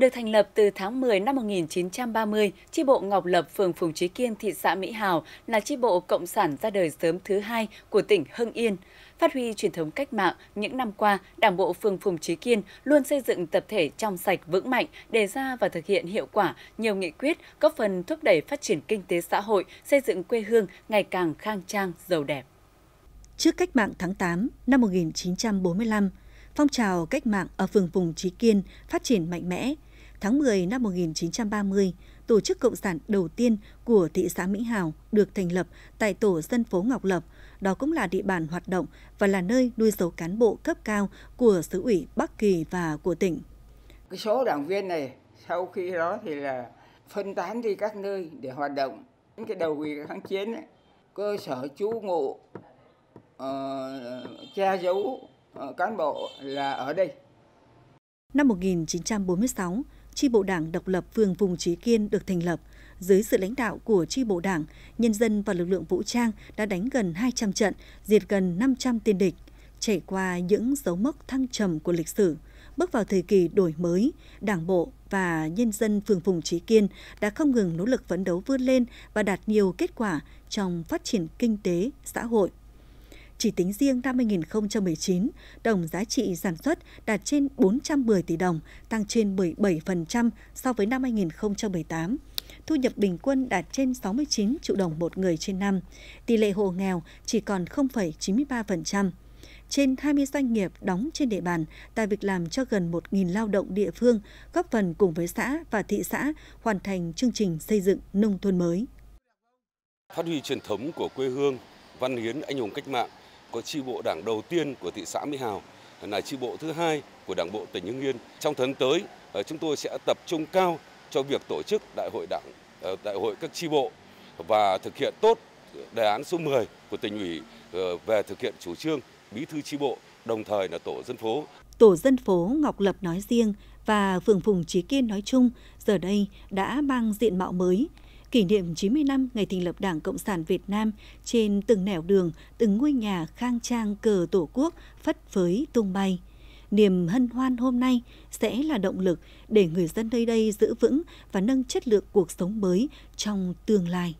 Được thành lập từ tháng 10 năm 1930, chi bộ Ngọc Lập phường Phùng Chí Kiên thị xã Mỹ Hào là chi bộ cộng sản ra đời sớm thứ hai của tỉnh Hưng Yên. Phát huy truyền thống cách mạng, những năm qua, Đảng bộ phường Phùng Chí Kiên luôn xây dựng tập thể trong sạch vững mạnh, đề ra và thực hiện hiệu quả nhiều nghị quyết góp phần thúc đẩy phát triển kinh tế xã hội, xây dựng quê hương ngày càng khang trang, giàu đẹp. Trước cách mạng tháng 8 năm 1945, phong trào cách mạng ở phường Phùng Chí Kiên phát triển mạnh mẽ, tháng 10 năm 1930, Tổ chức Cộng sản đầu tiên của thị xã Mỹ Hào được thành lập tại tổ dân phố Ngọc Lập. Đó cũng là địa bàn hoạt động và là nơi nuôi dấu cán bộ cấp cao của xứ ủy Bắc Kỳ và của tỉnh. Cái số đảng viên này sau khi đó thì là phân tán đi các nơi để hoạt động. Những cái đầu quỳ kháng chiến ấy, cơ sở trú ngụ uh, che giấu uh, cán bộ là ở đây. Năm 1946, tri bộ đảng độc lập phường Vùng Chí Kiên được thành lập. Dưới sự lãnh đạo của tri bộ đảng, nhân dân và lực lượng vũ trang đã đánh gần 200 trận, diệt gần 500 tiên địch. Trải qua những dấu mốc thăng trầm của lịch sử, bước vào thời kỳ đổi mới, đảng bộ và nhân dân phường Phùng Chí Kiên đã không ngừng nỗ lực phấn đấu vươn lên và đạt nhiều kết quả trong phát triển kinh tế, xã hội chỉ tính riêng năm 2019, tổng giá trị sản xuất đạt trên 410 tỷ đồng, tăng trên 17% so với năm 2018. Thu nhập bình quân đạt trên 69 triệu đồng một người trên năm. Tỷ lệ hộ nghèo chỉ còn 0,93% trên 20 doanh nghiệp đóng trên địa bàn, tạo việc làm cho gần 1.000 lao động địa phương, góp phần cùng với xã và thị xã hoàn thành chương trình xây dựng nông thôn mới. Phát huy truyền thống của quê hương, văn hiến anh hùng cách mạng, có chi bộ đảng đầu tiên của thị xã Mỹ Hào là chi bộ thứ hai của Đảng bộ tỉnh Hưng Yên. Trong tháng tới, ờ, chúng tôi sẽ tập trung cao cho việc tổ chức đại hội đảng ờ, đại hội các chi bộ và thực hiện tốt đề án số 10 của tỉnh ủy ờ, về thực hiện chủ trương bí thư chi bộ đồng thời là tổ dân phố. Tổ dân phố Ngọc Lập nói riêng và phường Phùng Chí Kiên nói chung giờ đây đã mang diện mạo mới, kỷ niệm 90 năm ngày thành lập Đảng Cộng sản Việt Nam trên từng nẻo đường, từng ngôi nhà khang trang cờ Tổ quốc phất với tung bay. Niềm hân hoan hôm nay sẽ là động lực để người dân nơi đây giữ vững và nâng chất lượng cuộc sống mới trong tương lai.